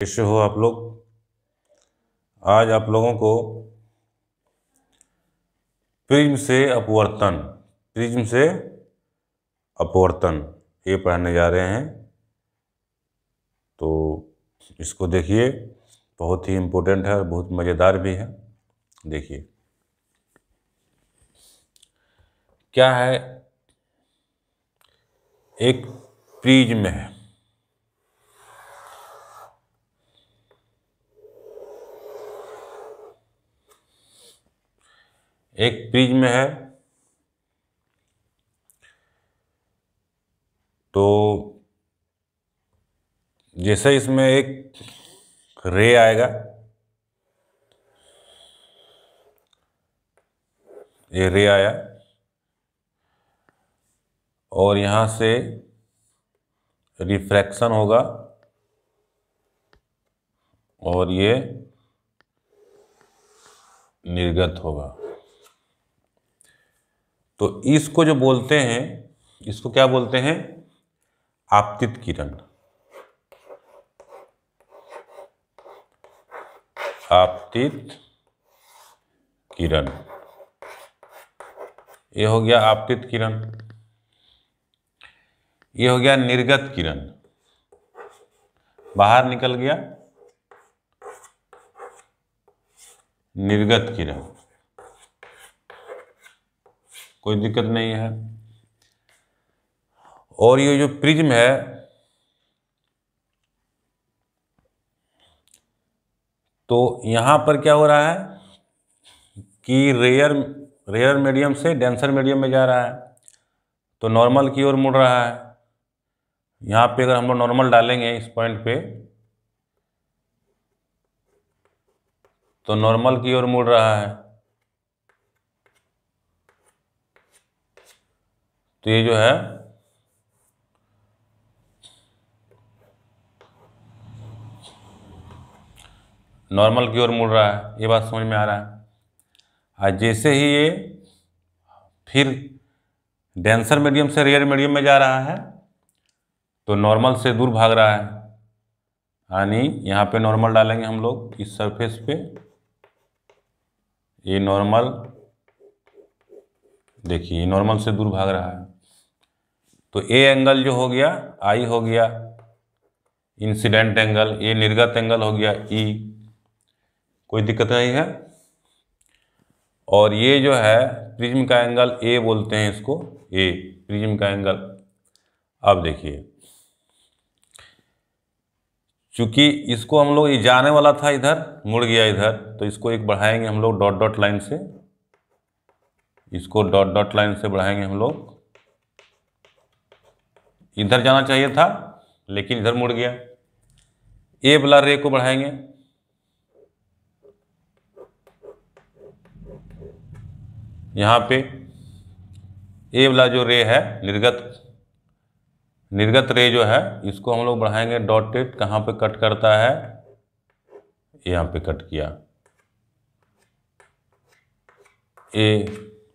कैसे हो आप लोग आज आप लोगों को प्रिज्म से अपवर्तन प्रिज्म से अपवर्तन ये पढ़ने जा रहे हैं तो इसको देखिए बहुत ही इम्पोर्टेंट है बहुत मज़ेदार भी है देखिए क्या है एक प्रिज्म है एक प्रिज्म है तो जैसे इसमें एक रे आएगा ये रे आया और यहां से रिफ्रैक्शन होगा और ये निर्गत होगा तो इसको जो बोलते हैं इसको क्या बोलते हैं आपतित किरण आपतित किरण ये हो गया आपतित किरण ये हो गया निर्गत किरण बाहर निकल गया निर्गत किरण कोई दिक्कत नहीं है और ये जो प्रिज्म है तो यहां पर क्या हो रहा है कि रेयर रेयर मीडियम से डेंसर मीडियम में जा रहा है तो नॉर्मल की ओर मुड़ रहा है यहां पे अगर हम लोग नॉर्मल डालेंगे इस पॉइंट पे तो नॉर्मल की ओर मुड़ रहा है तो ये जो है नॉर्मल की ओर मुड़ रहा है ये बात समझ में आ रहा है और जैसे ही ये फिर डेंसर मीडियम से रेयर मीडियम में जा रहा है तो नॉर्मल से दूर भाग रहा है यानी यहाँ पे नॉर्मल डालेंगे हम लोग इस सरफेस पे ये नॉर्मल देखिए नॉर्मल से दूर भाग रहा है तो ए एंगल जो हो गया आई हो गया इंसिडेंट एंगल ए निर्गत एंगल हो गया ई e. कोई दिक्कत नहीं है और ये जो है प्रिज्म का एंगल ए बोलते हैं इसको ए प्रिज्म का एंगल अब देखिए चूंकि इसको हम लोग ये जाने वाला था इधर मुड़ गया इधर तो इसको एक बढ़ाएंगे हम लोग डॉट डॉट लाइन से इसको डॉट डॉट लाइन से बढ़ाएंगे हम लोग इधर जाना चाहिए था लेकिन इधर मुड़ गया ए वाला रे को बढ़ाएंगे यहां पे ए वाला जो रे है निर्गत निर्गत रे जो है इसको हम लोग बढ़ाएंगे डॉटेड कहां पे कट करता है यहां पे कट किया ए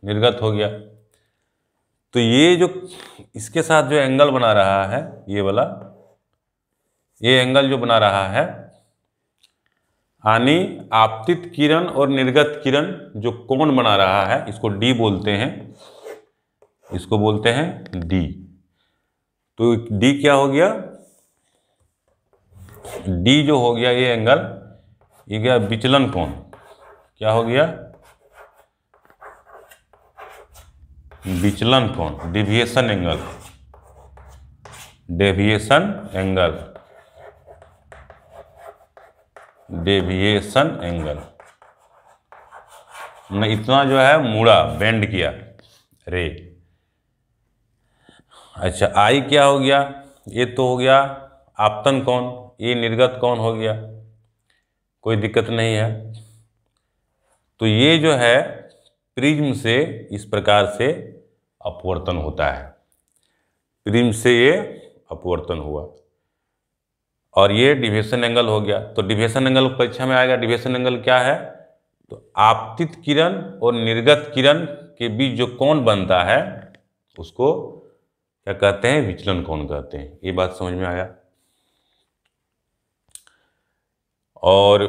निर्गत हो गया तो ये जो इसके साथ जो एंगल बना रहा है ये वाला ये एंगल जो बना रहा है यानी आपतित किरण और निर्गत किरण जो कोण बना रहा है इसको डी बोलते हैं इसको बोलते हैं डी तो डी क्या हो गया डी जो हो गया ये एंगल ये गया विचलन कोण क्या हो गया विचलन कोण deviation angle deviation angle deviation angle हमने इतना जो है मुड़ा बेंड किया रे अच्छा आई क्या हो गया ये तो हो गया आपतन कौन ये निर्गत कौन हो गया कोई दिक्कत नहीं है तो ये जो है प्रिज्म से इस प्रकार से अपवर्तन होता है प्रिज्म से ये अपवर्तन हुआ और ये डिवेशन एंगल हो गया तो डिवेशन एंगल परीक्षा में आएगा डिवेशन एंगल क्या है तो आपतित किरण और निर्गत किरण के बीच जो कौन बनता है उसको क्या कहते हैं विचलन कौन कहते हैं ये बात समझ में आया और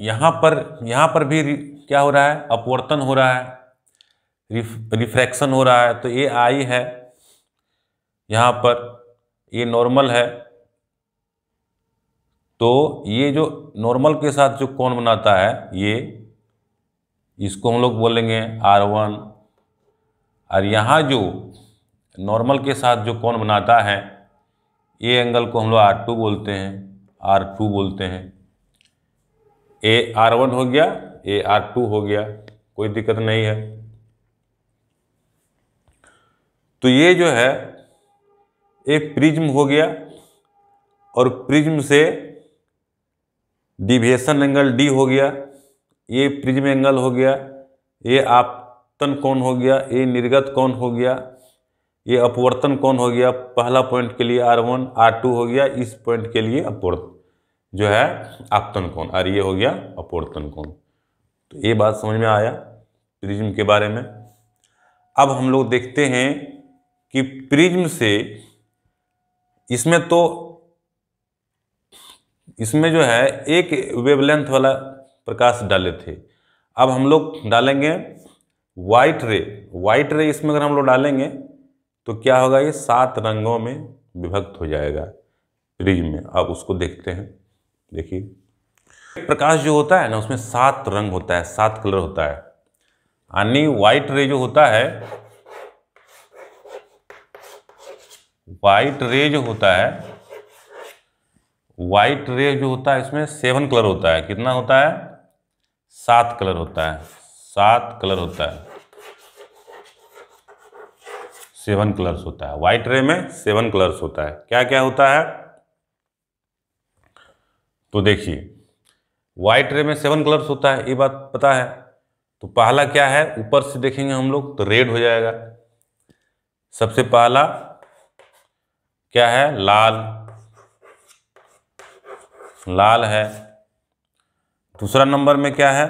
यहाँ पर यहां पर भी क्या हो रहा है अपवर्तन हो रहा है रिफ्रैक्शन हो रहा है तो ये आई है यहाँ पर ये नॉर्मल है तो ये जो नॉर्मल के साथ जो कौन बनाता है ये इसको हम लोग बोलेंगे आर वन और यहाँ जो नॉर्मल के साथ जो कौन बनाता है ये एंगल को हम लोग आर टू बोलते हैं आर टू बोलते हैं ए आर वन हो गया ये आर टू हो गया कोई दिक्कत नहीं है तो ये जो है एक प्रिज्म हो गया और प्रिज्म से डिविएशन एंगल डी हो गया ये प्रिज्म एंगल हो गया ये आपतन कौन हो गया ये निर्गत कौन हो गया ये अपवर्तन कौन हो गया पहला पॉइंट के लिए आर वन आर टू हो गया इस पॉइंट के लिए अपवर्तन जो है आपतन कौन और ये हो गया अपवर्तन कौन तो ये बात समझ में आया प्रिज्म के बारे में अब हम लोग देखते हैं कि प्रिज्म से इसमें तो इसमें जो है एक वेवलेंथ वाला प्रकाश डाले थे अब हम लोग डालेंगे वाइट रे वाइट रे इसमें अगर हम लोग डालेंगे तो क्या होगा ये सात रंगों में विभक्त हो जाएगा प्रिज्म में अब उसको देखते हैं देखिए प्रकाश जो होता है ना उसमें सात रंग होता है सात कलर होता है यानी व्हाइट रे जो होता है व्हाइट रे जो होता है व्हाइट रे जो होता है इसमें सेवन कलर होता है कितना होता है सात कलर होता है सात कलर होता है सेवन कलर्स होता है व्हाइट रे में सेवन कलर्स होता है क्या क्या होता है तो देखिए व्हाइट रे में सेवन कलर्स होता है ये बात पता है तो पहला क्या है ऊपर से देखेंगे हम लोग तो रेड हो जाएगा सबसे पहला क्या है लाल लाल है दूसरा नंबर में क्या है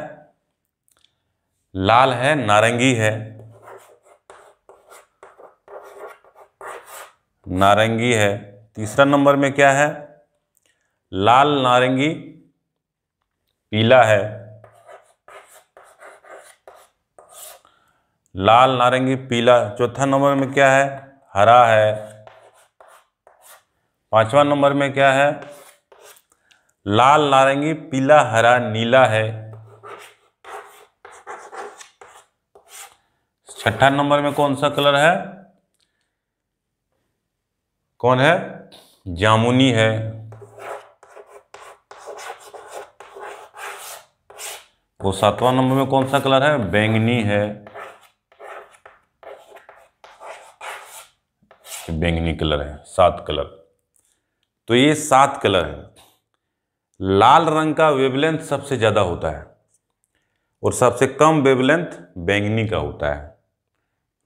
लाल है नारंगी है नारंगी है तीसरा नंबर में क्या है लाल नारंगी पीला है लाल नारंगी पीला चौथा नंबर में क्या है हरा है पांचवा नंबर में क्या है लाल नारंगी पीला हरा नीला है छठा नंबर में कौन सा कलर है कौन है जामुनी है तो सातवां नंबर में कौन सा कलर है बैंगनी है बैंगनी कलर है सात कलर तो ये सात कलर है लाल रंग का वेवलेंथ सबसे ज़्यादा होता है और सबसे कम वेवलेंथ बैंगनी का होता है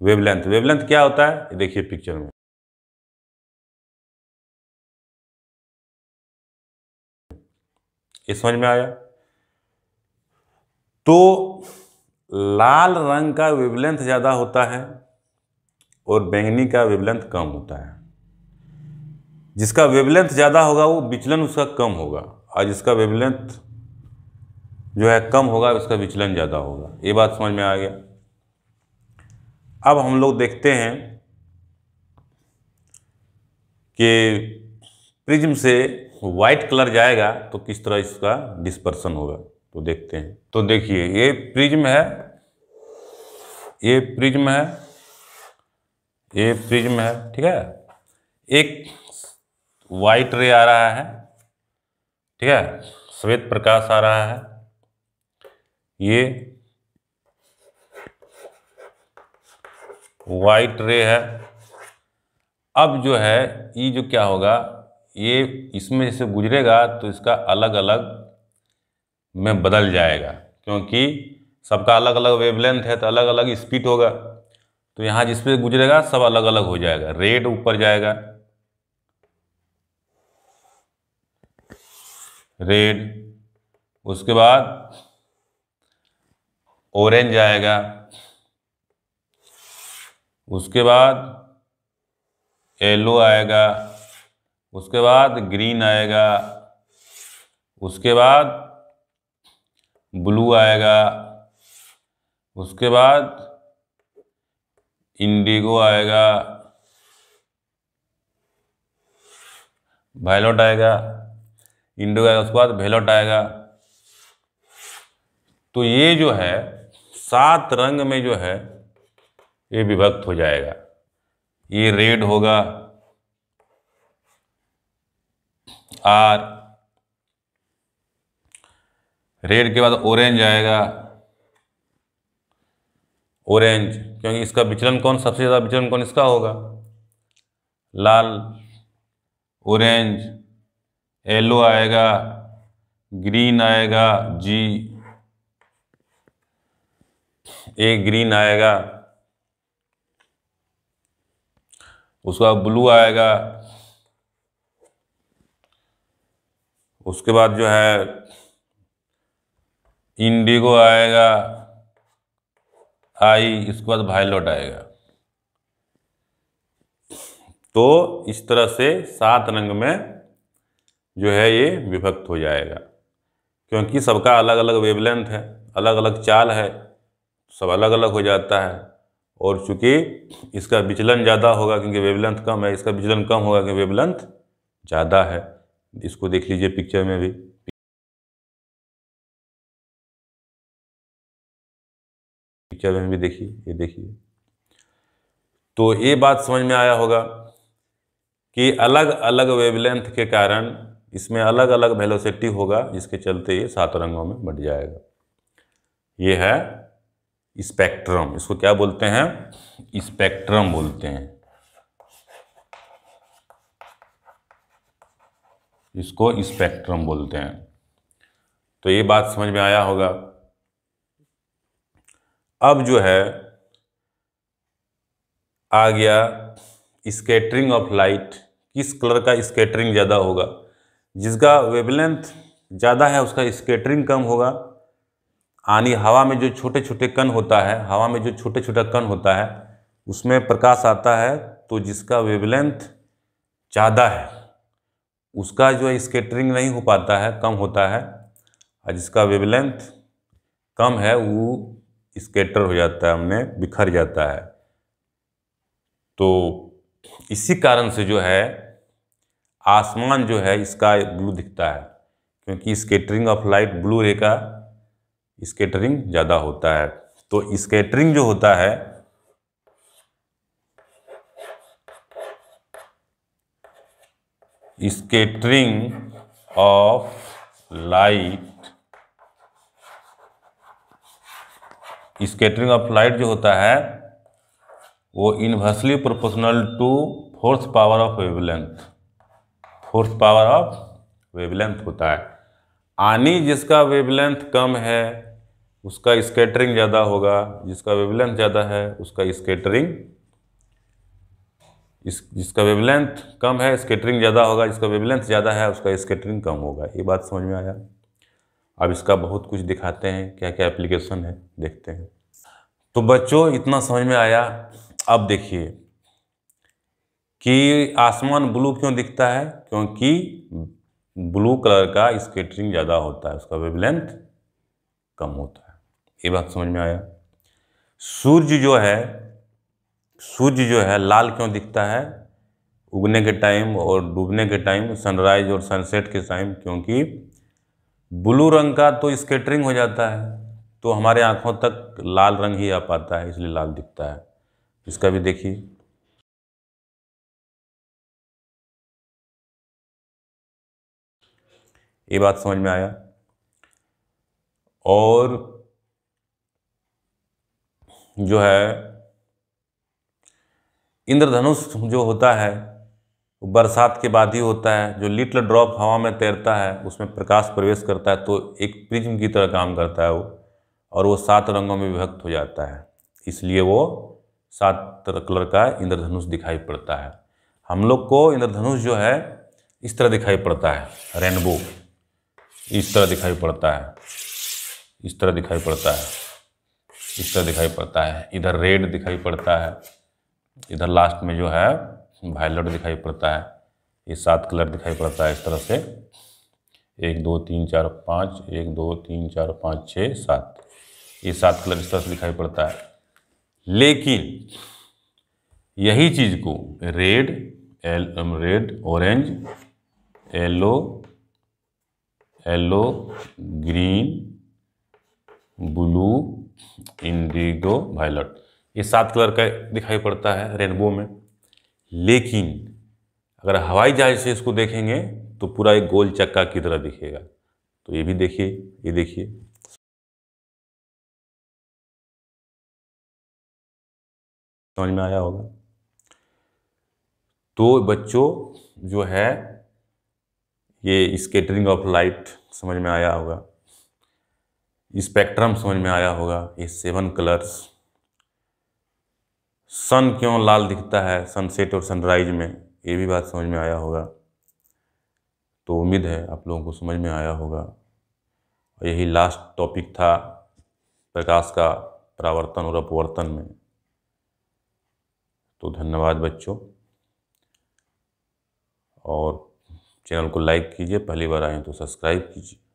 वेवलेंथ वेवलेंथ क्या होता है देखिए पिक्चर में ये समझ में आया तो लाल रंग का विवलेंथ ज़्यादा होता है और बैंगनी का विवलेंथ कम होता है जिसका वेवलेंथ ज़्यादा होगा वो विचलन उसका कम होगा और जिसका वेवलेंथ जो है कम होगा उसका विचलन ज़्यादा होगा ये बात समझ में आ गया अब हम लोग देखते हैं कि प्रिज्म से वाइट कलर जाएगा तो किस तरह इसका डिस्पर्सन होगा तो देखते हैं तो देखिए ये प्रिज्म है ये प्रिज्म है ये प्रिज्म है ठीक है एक वाइट रे आ रहा है ठीक है श्वेत प्रकाश आ रहा है ये वाइट रे है अब जो है ये जो क्या होगा ये इसमें जैसे गुजरेगा तो इसका अलग अलग में बदल जाएगा क्योंकि सबका अलग अलग वेवलेंथ है तो अलग अलग स्पीड होगा तो यहाँ जिस पे गुजरेगा सब अलग अलग हो जाएगा रेड ऊपर जाएगा रेड उसके बाद ऑरेंज आएगा उसके बाद येलो आएगा उसके बाद ग्रीन आएगा उसके बाद ब्लू आएगा उसके बाद इंडिगो आएगा वायलट आएगा इंडिगो आएगा उसके बाद वेलोट आएगा तो ये जो है सात रंग में जो है ये विभक्त हो जाएगा ये रेड होगा आर रेड के बाद ऑरेंज आएगा ऑरेंज क्योंकि इसका विचलन कौन सबसे ज़्यादा विचलन कौन इसका होगा लाल ऑरेंज येलो आएगा ग्रीन आएगा जी ए ग्रीन आएगा उसके बाद ब्लू आएगा उसके बाद जो है इंडिगो आएगा आई इसके बाद वायलट आएगा तो इस तरह से सात रंग में जो है ये विभक्त हो जाएगा क्योंकि सबका अलग अलग वेवलेंथ है अलग अलग चाल है सब अलग अलग हो जाता है और चूँकि इसका विचलन ज़्यादा होगा क्योंकि वेवलेंथ कम है इसका विचलन कम होगा क्योंकि वेवलेंथ ज़्यादा है इसको देख लीजिए पिक्चर में भी पिक्चर में भी देखिए ये देखिए तो ये बात समझ में आया होगा कि अलग अलग वेवलेंथ के कारण इसमें अलग अलग वेलोसिटी होगा जिसके चलते ये सात रंगों में बट जाएगा ये है स्पेक्ट्रम इसको क्या बोलते हैं स्पेक्ट्रम बोलते हैं इसको स्पेक्ट्रम बोलते हैं तो ये बात समझ में आया होगा अब जो है आ गया स्केटरिंग ऑफ लाइट किस कलर का स्केटरिंग ज़्यादा होगा जिसका वेवलेंथ ज़्यादा है उसका स्केटरिंग कम होगा यानी हवा में जो छोटे छोटे कण होता है हवा में जो छोटे छोटे कण होता है उसमें प्रकाश आता है तो जिसका वेवलेंथ ज़्यादा है उसका जो है स्केटरिंग नहीं हो पाता है कम होता है और जिसका वेवलेंथ कम है वो स्केटर हो जाता है हमने बिखर जाता है तो इसी कारण से जो है आसमान जो है इसका ब्लू दिखता है क्योंकि स्केटरिंग ऑफ लाइट ब्लू रे का स्केटरिंग ज़्यादा होता है तो स्केटरिंग जो होता है scattering of light scattering of light जो होता है वो inversely proportional to fourth power of wavelength fourth power of wavelength होता है आनी जिसका वेवलेंथ कम है उसका स्केटरिंग ज़्यादा होगा जिसका वेवलेंथ ज़्यादा है उसका स्केटरिंग इस जिसका वेवलेंथ कम है स्केटरिंग ज़्यादा होगा जिसका वेवलेंथ ज़्यादा है उसका स्केटरिंग कम होगा ये बात समझ में आया अब इसका बहुत कुछ दिखाते हैं क्या क्या एप्लीकेशन है देखते हैं तो बच्चों इतना समझ में आया अब देखिए कि आसमान ब्लू क्यों दिखता है क्योंकि ब्लू कलर का स्केटरिंग ज़्यादा होता है उसका वेवलेंथ कम होता है ये बात समझ में आया सूर्य जो है सूर्य जो है लाल क्यों दिखता है उगने के टाइम और डूबने के टाइम सनराइज और सनसेट के टाइम क्योंकि ब्लू रंग का तो स्केटरिंग हो जाता है तो हमारे आँखों तक लाल रंग ही आ पाता है इसलिए लाल दिखता है इसका भी देखिए ये बात समझ में आया और जो है इंद्रधनुष जो होता है बरसात के बाद ही होता है जो लिटल ड्रॉप हवा में तैरता है उसमें प्रकाश प्रवेश करता है तो एक प्रिज्म की तरह काम करता है वो और वो सात रंगों में विभक्त हो जाता है इसलिए वो सात कलर का इंद्रधनुष दिखाई पड़ता है हम लोग को इंद्रधनुष जो है इस तरह दिखाई पड़ता है रेनबो इस तरह दिखाई पड़ता है इस तरह दिखाई पड़ता है इस तरह दिखाई पड़ता है इधर रेड दिखाई पड़ता है इधर लास्ट में जो है वायलट दिखाई पड़ता है ये सात कलर दिखाई पड़ता है इस तरह से एक दो तीन चार पाँच एक दो तीन चार पाँच छः सात ये सात कलर इस तरह से दिखाई पड़ता है लेकिन यही चीज़ को red L red orange yellow yellow green blue indigo violet ये सात कलर का दिखाई पड़ता है रेनबो में लेकिन अगर हवाई जहाज से इसको देखेंगे तो पूरा एक गोल चक्का की तरह दिखेगा तो ये भी देखिए ये देखिए समझ में आया होगा तो बच्चों जो है ये स्केटरिंग ऑफ लाइट समझ में आया होगा स्पेक्ट्रम समझ में आया होगा ये सेवन कलर्स सन क्यों लाल दिखता है सनसेट और सनराइज में ये भी बात समझ में आया होगा तो उम्मीद है आप लोगों को समझ में आया होगा और यही लास्ट टॉपिक था प्रकाश का परावर्तन और अपवर्तन में तो धन्यवाद बच्चों और चैनल को लाइक कीजिए पहली बार आए तो सब्सक्राइब कीजिए